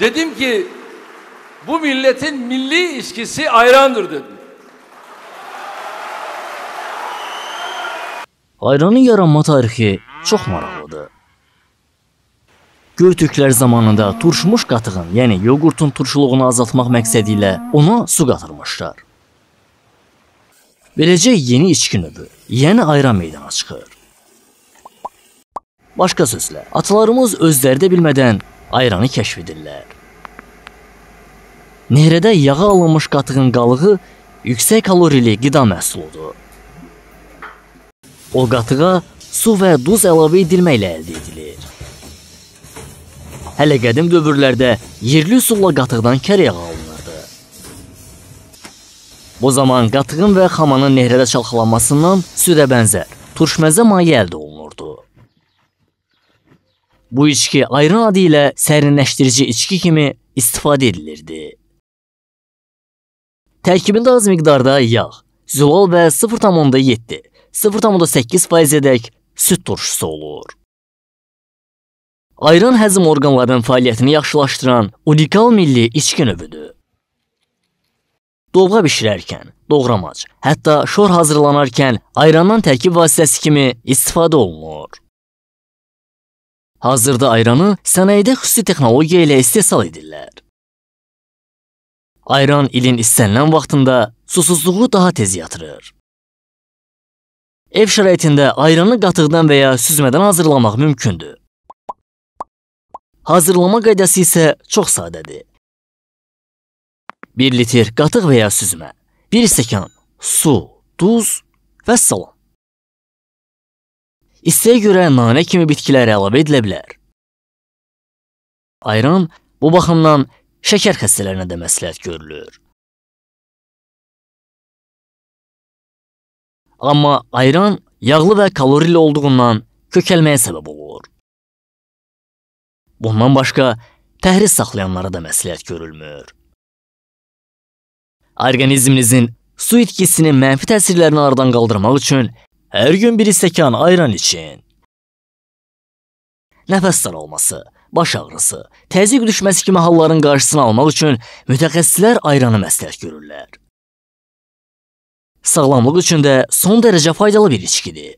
Dedim ki bu milletin milli içkisi ayrandır dedim. Ayranın yaranma tarixi çox maraqlıdır. Gür türklər zamanında turşumuş qatığın, yəni yoğurtun turşuluğunu azaltmaq məqsədi ilə ona su qatırmışlar. Beləcə yeni içki növü, yəni ayran meydana çıxır. Başqa sözlə, atalarımız özləri də bilmədən ayranı kəşf edirlər. Nehrədə yağa alınmış qatığın qalığı yüksək kalorili qida məhsuludur. O qatığa su və duz əlavə edilməklə əldə edilir. Hələ qədim dövrlərdə yerli üsulla qatıqdan kər yağı alınırdı. Bu zaman qatığın və xamanın nehrədə çalxalanmasından südə bənzər turşməzə maye əldə olunur. Bu içki ayrı adı ilə sərinləşdirici içki kimi istifadə edilirdi. Tərkibində az miqdarda yağ, zülal və 0.7, 0.8%-ədək süd turşusu olur. Ayran həzm orqanlarının fəaliyyətini yaxşılaşdıran unikal milli içki növüdür. Dovğa bişirərkən, doğramac, hətta şor hazırlanarkən ayrandan tərkib vasitəsi kimi istifadə olunur. Hazırda ayranı sənayedə xüsusi texnologiya ilə istehsal edirlər. Ayran ilin istənilən vaxtında susuzluğu daha tez yatırır. Ev şəraitində ayranı qatıqdan və ya süzmədən hazırlamaq mümkündür. Hazırlama qaydası isə çox sadədir. 1 litr qatıq və ya süzmə, 1 stəkan su, duz və salam. İstəyə görə nanə kimi bitkilər əlavə edilə bilər. Ayran bu baxımdan şəkər xəstələrinə də məsləhət görülür. Amma ayran yağlı və kalorili olduğundan kökəlməyə səbəb olur. Bundan başqa təhriz saxlayanlara da məsləhət görülmür. Orqanizminizin su itkisinin mənfi təsirlərini aradan qaldırmaq üçün Her gün bir istekan ayran için. Nəfəs daralması, baş ağrısı, təzyiq düşməsi kimi halların qarşısını almaq üçün mütəxəssislər ayranı məsləhət görürlər. Sağlamlıq üçün də son dərəcə faydalı bir içkidir.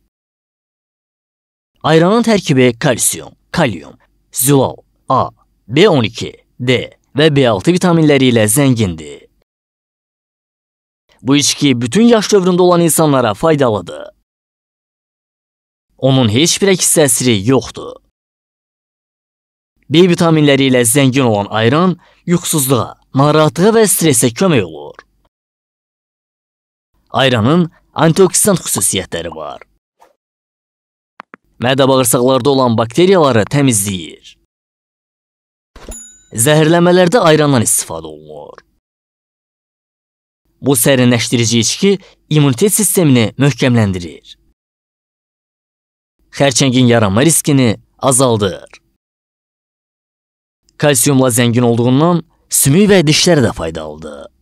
Ayranın tərkibi kalsium, kalium, zülal, A, B12, D və B6 vitaminləri ilə zəngindir. Bu içki bütün yaş dövründə olan insanlara faydalıdır onun heç bir əks təsiri yoxdur. B vitaminləri ilə zəngin olan ayran yuxusuzluğa, narahatlığa və stressə kömək olur. Ayranın antioksidant xüsusiyyətləri var. Mədə bağırsaqlarda olan bakteriyaları təmizləyir. Zəhərlənmələrdə ayrandan istifadə olunur. Bu sərinləşdirici içki immunitet sistemini möhkəmləndirir xərçəngin yaranma riskini azaldır. Kalsiumla zəngin olduğundan sümük və dişlər də faydalıdır.